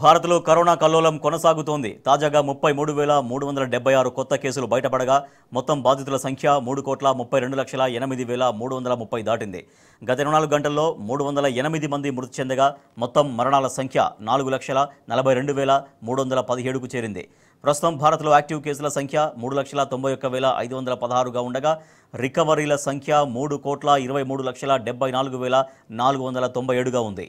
భారత్లో కరోనా కల్లోలం కొనసాగుతోంది తాజాగా ముప్పై మూడు వేల మూడు వందల డెబ్బై ఆరు కొత్త కేసులు బయటపడగా మొత్తం బాధితుల సంఖ్య మూడు కోట్ల ముప్పై రెండు లక్షల ఎనిమిది వేల మూడు వందల ముప్పై దాటింది గత ఇరవై నాలుగు గంటల్లో మూడు వందల ఎనిమిది మంది మృతి చెందగా మొత్తం మరణాల సంఖ్య నాలుగు లక్షల నలభై రెండు వేల మూడు వందల పదిహేడుకు చేరింది ప్రస్తుతం భారత్లో యాక్టివ్ కేసుల సంఖ్య మూడు లక్షల తొంభై ఒక్క వేల ఐదు వందల పదహారుగా ఉండగా రికవరీల సంఖ్య మూడు కోట్ల ఇరవై మూడు లక్షల డెబ్బై నాలుగు వేల నాలుగు వందల తొంభై ఏడుగా ఉంది